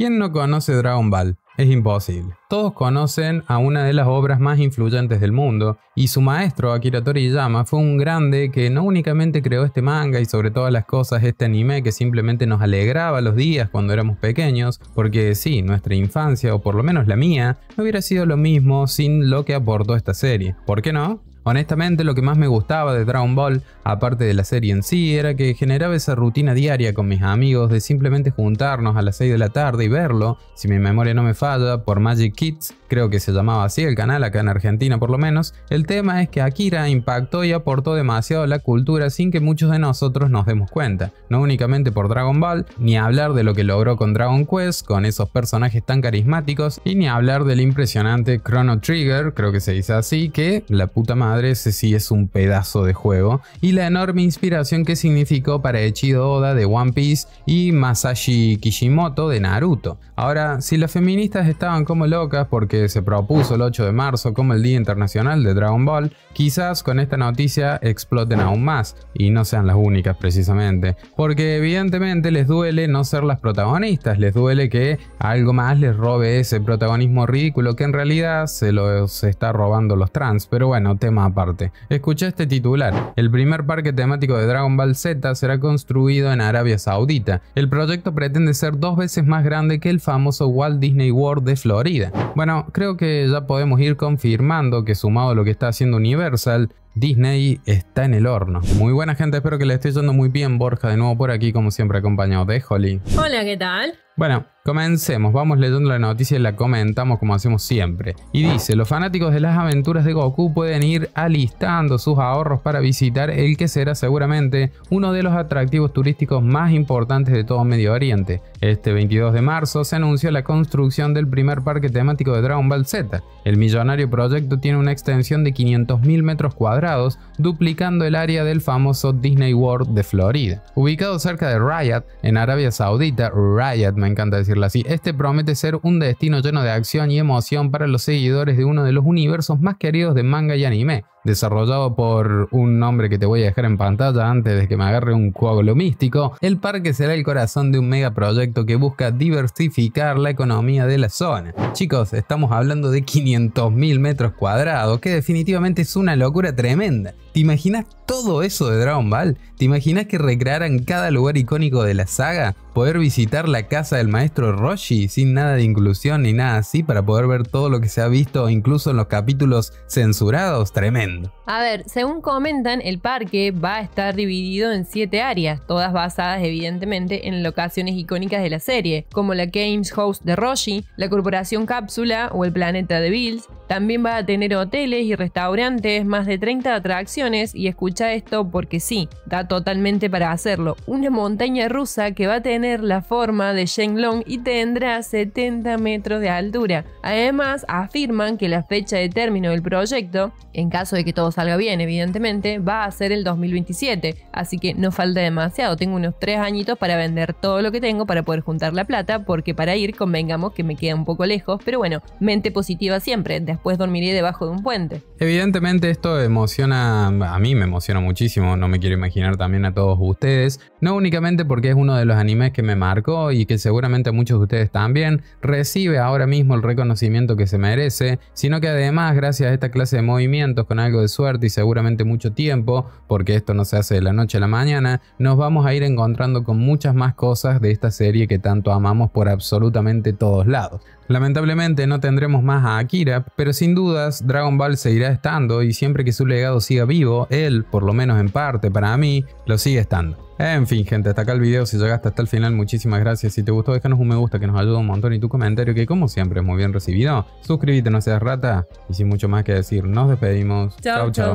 ¿Quién no conoce Dragon Ball? Es imposible. Todos conocen a una de las obras más influyentes del mundo, y su maestro Akira Toriyama fue un grande que no únicamente creó este manga y sobre todas las cosas este anime que simplemente nos alegraba los días cuando éramos pequeños, porque sí, nuestra infancia, o por lo menos la mía, no hubiera sido lo mismo sin lo que aportó esta serie. ¿Por qué no? Honestamente, lo que más me gustaba de Dragon Ball, aparte de la serie en sí, era que generaba esa rutina diaria con mis amigos de simplemente juntarnos a las 6 de la tarde y verlo, si mi memoria no me falla, por Magic Kids, creo que se llamaba así el canal acá en Argentina por lo menos. El tema es que Akira impactó y aportó demasiado a la cultura sin que muchos de nosotros nos demos cuenta, no únicamente por Dragon Ball, ni hablar de lo que logró con Dragon Quest, con esos personajes tan carismáticos, y ni hablar del impresionante Chrono Trigger, creo que se dice así, que la puta madre madre, ese sí es un pedazo de juego, y la enorme inspiración que significó para Echido Oda de One Piece y Masashi Kishimoto de Naruto. Ahora, si las feministas estaban como locas porque se propuso el 8 de marzo como el Día Internacional de Dragon Ball, quizás con esta noticia exploten aún más, y no sean las únicas precisamente, porque evidentemente les duele no ser las protagonistas, les duele que algo más les robe ese protagonismo ridículo que en realidad se los está robando los trans, pero bueno, tema aparte. Escucha este titular. El primer parque temático de Dragon Ball Z será construido en Arabia Saudita. El proyecto pretende ser dos veces más grande que el famoso Walt Disney World de Florida. Bueno, creo que ya podemos ir confirmando que sumado a lo que está haciendo Universal, Disney está en el horno. Muy buena gente, espero que le esté yendo muy bien. Borja de nuevo por aquí, como siempre acompañado de Holly. Hola, ¿qué tal? Bueno, comencemos. Vamos leyendo la noticia y la comentamos como hacemos siempre. Y dice, los fanáticos de las aventuras de Goku pueden ir alistando sus ahorros para visitar el que será seguramente uno de los atractivos turísticos más importantes de todo Medio Oriente. Este 22 de marzo se anunció la construcción del primer parque temático de Dragon Ball Z. El millonario proyecto tiene una extensión de 500.000 metros cuadrados duplicando el área del famoso Disney World de Florida. Ubicado cerca de riot en Arabia Saudita, riot me encanta decirlo así, este promete ser un destino lleno de acción y emoción para los seguidores de uno de los universos más queridos de manga y anime, Desarrollado por un nombre que te voy a dejar en pantalla antes de que me agarre un coágulo místico, el parque será el corazón de un megaproyecto que busca diversificar la economía de la zona. Chicos, estamos hablando de 500.000 metros cuadrados, que definitivamente es una locura tremenda. ¿Te imaginas todo eso de Dragon Ball? ¿Te imaginas que recrearan cada lugar icónico de la saga? ¿Poder visitar la casa del maestro Roshi sin nada de inclusión ni nada así para poder ver todo lo que se ha visto incluso en los capítulos censurados? Tremendo. A ver, según comentan, el parque va a estar dividido en siete áreas, todas basadas evidentemente en locaciones icónicas de la serie, como la Games House de Roshi, la Corporación Cápsula o el planeta de Bills. También va a tener hoteles y restaurantes, más de 30 atracciones y escuchar esto porque sí, da totalmente para hacerlo. Una montaña rusa que va a tener la forma de Shenlong y tendrá 70 metros de altura. Además, afirman que la fecha de término del proyecto, en caso de que todo salga bien, evidentemente, va a ser el 2027. Así que no falta demasiado. Tengo unos 3 añitos para vender todo lo que tengo para poder juntar la plata, porque para ir convengamos que me queda un poco lejos, pero bueno, mente positiva siempre. Después dormiré debajo de un puente. Evidentemente, esto emociona, a mí me emociona muchísimo, no me quiero imaginar también a todos ustedes, no únicamente porque es uno de los animes que me marcó y que seguramente muchos de ustedes también recibe ahora mismo el reconocimiento que se merece, sino que además gracias a esta clase de movimientos con algo de suerte y seguramente mucho tiempo, porque esto no se hace de la noche a la mañana, nos vamos a ir encontrando con muchas más cosas de esta serie que tanto amamos por absolutamente todos lados. Lamentablemente no tendremos más a Akira, pero sin dudas Dragon Ball seguirá estando y siempre que su legado siga vivo, él, por por lo menos en parte para mí, lo sigue estando. En fin, gente, hasta acá el video. Si llegaste hasta el final, muchísimas gracias. Si te gustó, déjanos un me gusta que nos ayuda un montón y tu comentario, que como siempre es muy bien recibido. Suscríbete, no seas rata. Y sin mucho más que decir, nos despedimos. Chao, chao.